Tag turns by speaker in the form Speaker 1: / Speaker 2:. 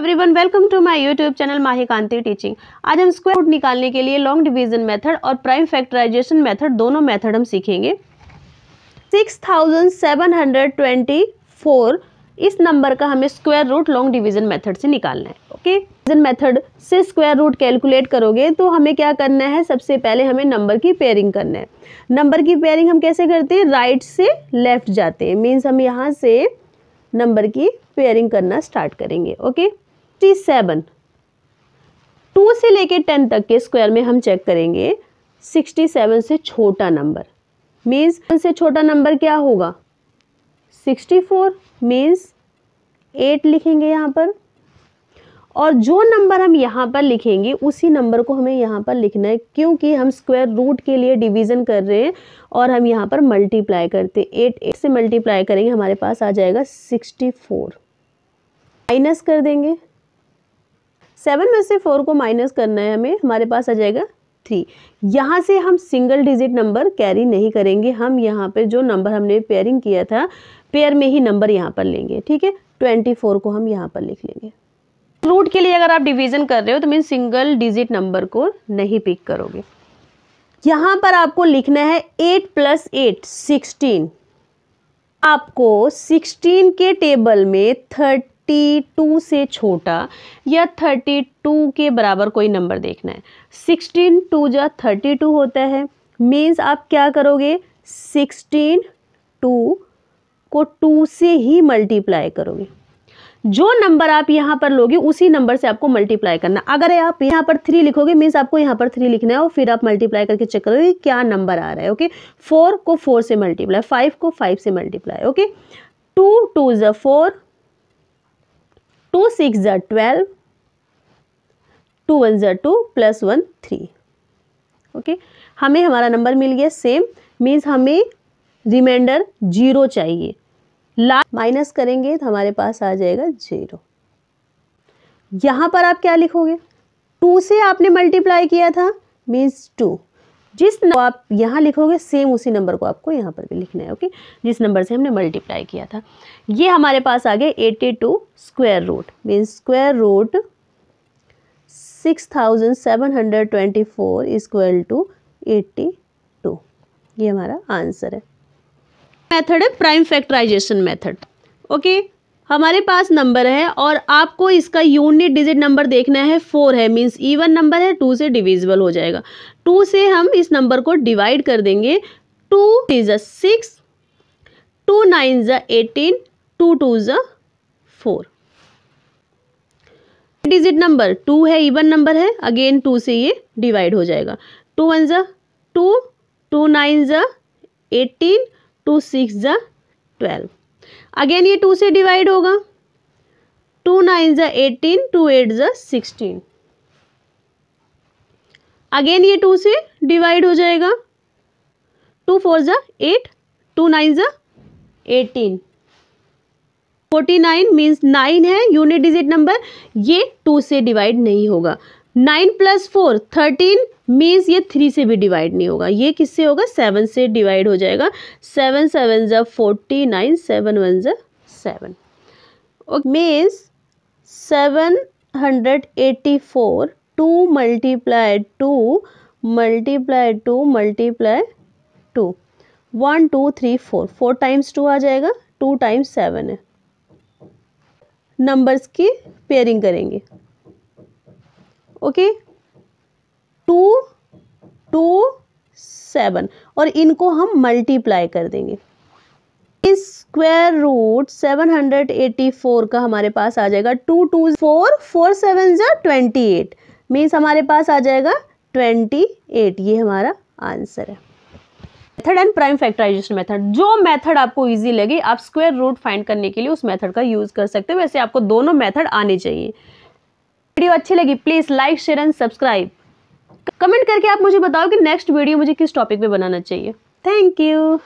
Speaker 1: Everyone welcome to my YouTube channel Mahi Kanti teaching आज हम square root निकालने के लिए लॉन्ग डिवीजन मेथड और प्राइम फैक्टराइजेशन मेथड दोनों मेथड हम सीखेंगे 6724 इस नंबर का हमें square root long division method से निकालना है ओके डिवीजन मेथड से स्क्वायर रूट कैलकुलेट करोगे तो हमें क्या करना है सबसे पहले हमें नंबर की पेयरिंग करना है नंबर की पेयरिंग हम कैसे करते हैं राइट से लेफ्ट जाते हैं मीन्स हम यहाँ से नंबर की पेयरिंग करना स्टार्ट करेंगे okay okay? Sixty seven two से लेके टेन तक के स्क्वायर में हम चेक करेंगे सिक्सटी सेवन से छोटा नंबर मीन्स से छोटा नंबर क्या होगा सिक्सटी फोर मीन्स एट लिखेंगे यहाँ पर और जो नंबर हम यहाँ पर लिखेंगे उसी नंबर को हमें यहाँ पर लिखना है क्योंकि हम स्क्वायर रूट के लिए डिवीज़न कर रहे हैं और हम यहाँ पर मल्टीप्लाई करते हैं एट एट से मल्टीप्लाई करेंगे हमारे पास आ जाएगा सिक्सटी फोर माइनस कर देंगे सेवन में से फोर को माइनस करना है हमें हमारे पास आ जाएगा थ्री यहाँ से हम सिंगल डिजिट नंबर कैरी नहीं करेंगे हम यहाँ पर जो नंबर हमने पेयरिंग किया था पेयर में ही नंबर यहाँ पर लेंगे ठीक है ट्वेंटी फोर को हम यहाँ पर लिख लेंगे रूट के लिए अगर आप डिवीजन कर रहे हो तो मीन सिंगल डिजिट नंबर को नहीं पिक करोगे यहाँ पर आपको लिखना है एट प्लस एट सिक्सटीन आपको सिक्सटीन के टेबल में थर्ट 32 से छोटा या 32 के बराबर कोई नंबर देखना है 16 टू जा थर्टी टू होता है मीन्स आप क्या करोगे 16 टू को टू से ही मल्टीप्लाई करोगे जो नंबर आप यहाँ पर लोगे उसी नंबर से आपको मल्टीप्लाई करना अगर आप यहाँ पर थ्री लिखोगे मीन्स आपको यहाँ पर थ्री लिखना है और फिर आप मल्टीप्लाई करके चेक करोगे क्या नंबर आ रहा है ओके फोर को फोर से मल्टीप्लाई फाइव को फाइव से मल्टीप्लाई ओके टू टू ज़ फोर टू सिक्स ज़ा ट्वेल्व टू वन ज़ा two plus one three okay हमें हमारा नंबर मिल गया सेम मीन्स हमें रिमाइंडर जीरो चाहिए ला माइनस करेंगे तो हमारे पास आ जाएगा जीरो यहाँ पर आप क्या लिखोगे टू से आपने मल्टीप्लाई किया था मीन्स टू जिस आप यहाँ लिखोगे सेम उसी नंबर को आपको यहाँ पर भी लिखना है ओके जिस नंबर से हमने मल्टीप्लाई किया था ये हमारे पास आ गए eighty two square root mean square root six thousand seven hundred twenty four equal to eighty two ये हमारा आंसर है मेथड है प्राइम फैक्ट्राइजेशन मेथड ओके हमारे पास नंबर है और आपको इसका यूनिट डिजिट नंबर देखना है फोर है मीन्स ईवन नंबर है टू से डिविजिबल हो जाएगा टू से हम इस नंबर को डिवाइड कर देंगे two is a six two nine ज एटीन टू टू ज फोर डिजिट नंबर टू है इवन नंबर है अगेन टू से ये डिवाइड हो जाएगा टू वन ज टू टू नाइन ज एटीन टू सिक्स ज ट्वेल्व अगेन ये टू से डिवाइड होगा टू नाइन ज़ा एटीन टू एट ज़ा सिक्सटीन अगेन ये टू से डिवाइड हो जाएगा टू फोर ज़ा एट टू नाइन ज़ा eighteen forty nine means nine है यूनिट डिजिट नंबर ये टू से डिवाइड नहीं होगा nine plus four thirteen means ये थ्री से भी डिवाइड नहीं होगा ये किससे होगा सेवन से डिवाइड हो जाएगा सेवन सेवन जब फोर्टी नाइन सेवन वन ज seven means seven hundred eighty four two multiply two multiply two multiply two one two three four four times two आ जाएगा टू टाइम्स सेवन है numbers की pairing करेंगे okay two two seven और इनको हम multiply कर देंगे इस square root seven hundred eighty four का हमारे पास आ जाएगा two two four four seven जो ट्वेंटी एट मीन्स हमारे पास आ जाएगा ट्वेंटी एट ये हमारा आंसर है method and prime factorisation method जो मेथड आपको इजी लगे आप स्क्वायर रूट फाइंड करने के लिए उस मेथड का यूज़ कर सकते हो वैसे आपको दोनों मेथड आने चाहिए वीडियो अच्छी लगी please like share and subscribe comment करके आप मुझे बताओ कि नेक्स्ट वीडियो मुझे किस टॉपिक पे बनाना चाहिए थैंक यू